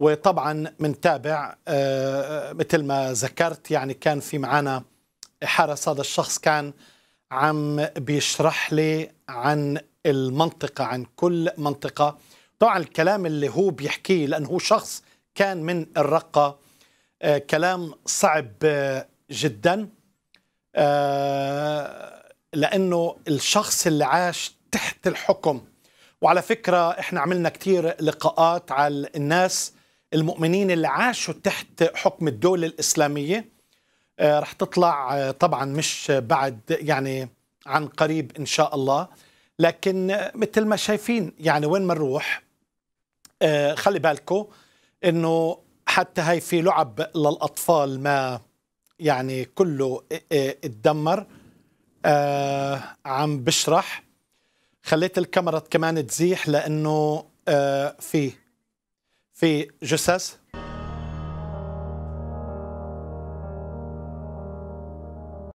وطبعا منتابع آه، آه، مثل ما ذكرت يعني كان في معنا حرس هذا الشخص كان عم بيشرح لي عن المنطقة عن كل منطقة طبعا الكلام اللي هو بيحكيه لأنه هو شخص كان من الرقة آه، كلام صعب جدا لأنه الشخص اللي عاش تحت الحكم وعلى فكرة احنا عملنا كتير لقاءات على الناس المؤمنين اللي عاشوا تحت حكم الدولة الإسلامية آه، رح تطلع آه، طبعا مش بعد يعني عن قريب إن شاء الله لكن آه، مثل ما شايفين يعني وين ما نروح خلي بالكم انه حتى هاي في لعب للاطفال ما يعني كله اتدمر عم بشرح خليت الكاميرا كمان تزيح لانه آه في Fait juste ça.